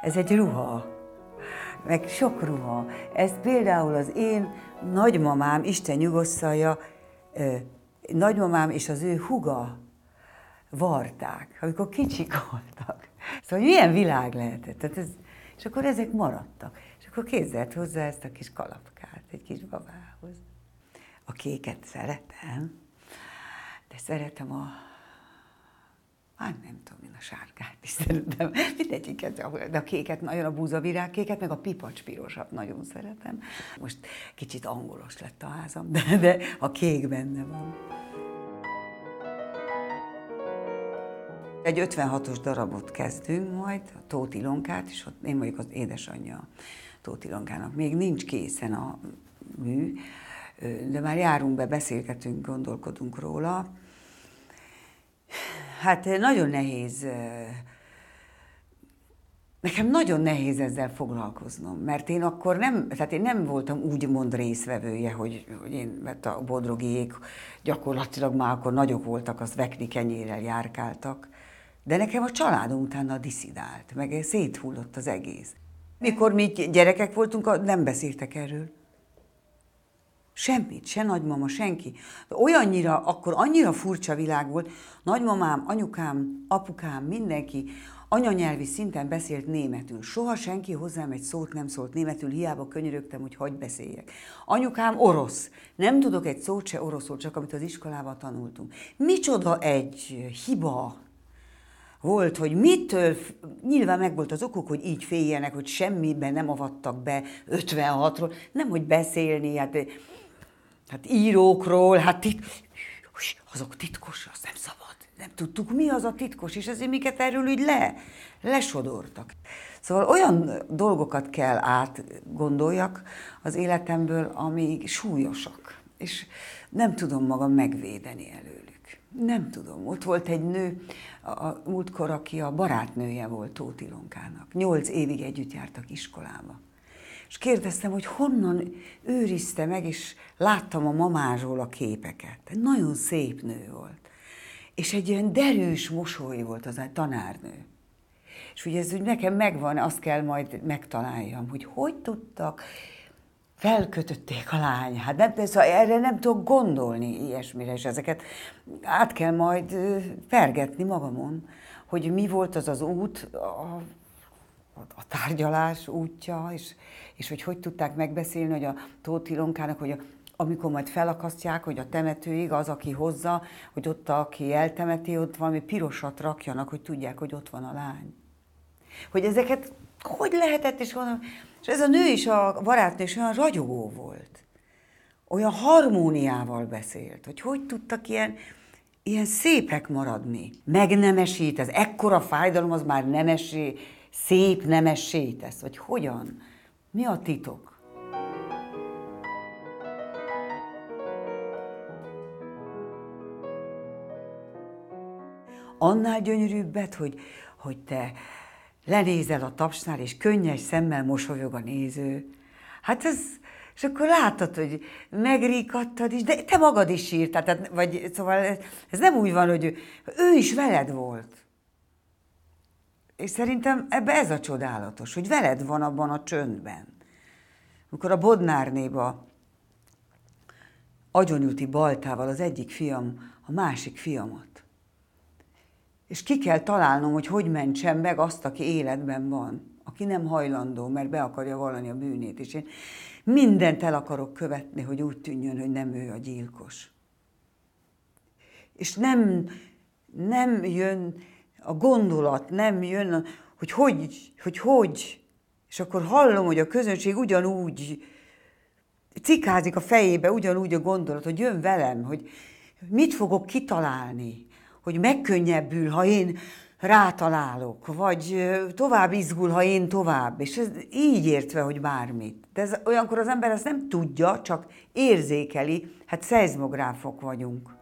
ez egy ruha, meg sok ruha. Ez például az én nagymamám, Isten nyugosszalja, nagymamám és az ő huga varták, amikor kicsik voltak. Szóval milyen világ lehetett. Tehát ez, és akkor ezek maradtak. És akkor kézzelt hozzá ezt a kis kalapkát egy kis babához. A kéket szeretem, de szeretem a Hát nem tudom, én a sárgát is szeretem. Mindegyiket, de a kéket, nagyon a kéket meg a pirosat nagyon szeretem. Most kicsit angolos lett a házam, de, de a kék benne van. Egy 56-os darabot kezdünk majd, a Tóth Ilonkát, és ott én vagyok az édesanyja Tóth Ilonkának. Még nincs készen a mű, de már járunk be, beszélgetünk, gondolkodunk róla Hát eh, nagyon nehéz. Eh, nekem nagyon nehéz ezzel foglalkoznom, mert én akkor nem, tehát én nem voltam úgymond részvevője, hogy, hogy én, mert a bodrogiék gyakorlatilag már akkor nagyok voltak, az vekni kenyérrel járkáltak. De nekem a családom utána diszidált, meg széthullott az egész. Mikor mi gyerekek voltunk, nem beszéltek erről. Semmit, se nagymama, senki. De olyannyira, akkor annyira furcsa világ volt, nagymamám, anyukám, apukám, mindenki anyanyelvi szinten beszélt németül. Soha senki hozzám egy szót nem szólt németül, hiába könyörögtem, hogy hagy beszéljek. Anyukám orosz. Nem tudok egy szót se oroszul, csak amit az iskolában tanultunk. Micsoda egy hiba, volt, hogy mitől, nyilván meg volt az okuk, hogy így féljenek, hogy semmiben nem avattak be 56-ról, nem, hogy beszélni, hát hát írókról, hát itt, azok titkos, az nem szabad. Nem tudtuk, mi az a titkos, és ezért miket erről úgy le, lesodortak. Szóval olyan dolgokat kell átgondoljak az életemből, ami súlyosak, és nem tudom magam megvédeni előlük. Nem tudom. Ott volt egy nő a, a múltkor, aki a barátnője volt Tóth Ilonkának. Nyolc évig együtt jártak iskolába és kérdeztem, hogy honnan őrizte meg, és láttam a mamázsról a képeket. Egy nagyon szép nő volt. És egy olyan derűs mosoly volt az a tanárnő. És ugye ez úgy nekem megvan, azt kell majd megtaláljam, hogy hogy tudtak, felkötötték a lány. Hát nem, szóval erre nem tudok gondolni ilyesmire, és ezeket át kell majd pergetni magamon, hogy mi volt az az út, a a, a tárgyalás útja, és, és hogy hogy tudták megbeszélni, hogy a Tóth Ilonkának, hogy a, amikor majd felakasztják, hogy a temetőig az, aki hozza, hogy ott, aki eltemeti, ott valami pirosat rakjanak, hogy tudják, hogy ott van a lány. Hogy ezeket hogy lehetett, és gondolom, és ez a nő is, a barátnő is olyan ragyogó volt. Olyan harmóniával beszélt, hogy hogy tudtak ilyen, ilyen szépek maradni. Megnemesít ez, ekkora fájdalom az már nemesé, szép nemessé tesz, vagy hogyan? Mi a titok? Annál gyönyörűbbet, hogy, hogy te lenézel a tapsnál, és könnyes szemmel mosolyog a néző. Hát ez, és akkor láttad, hogy megríkadtad is, de te magad is írtál, tehát, vagy, szóval ez, ez nem úgy van, hogy ő, ő is veled volt. És szerintem ebbe ez a csodálatos, hogy veled van abban a csöndben. Amikor a Bodnárnéba agyonyúti baltával az egyik fiam, a másik fiamat. És ki kell találnom, hogy hogy mentsem meg azt, aki életben van aki nem hajlandó, mert be akarja vallani a bűnét, és én mindent el akarok követni, hogy úgy tűnjön, hogy nem ő a gyilkos. És nem, nem jön a gondolat, nem jön, a, hogy hogy, hogy hogy. És akkor hallom, hogy a közönség ugyanúgy cikázik a fejébe, ugyanúgy a gondolat, hogy jön velem, hogy mit fogok kitalálni, hogy megkönnyebbül, ha én rátalálok, vagy tovább izgul, ha én tovább, és ez így értve, hogy bármit. De ez, olyankor az ember ezt nem tudja, csak érzékeli, hát szeizmográfok vagyunk.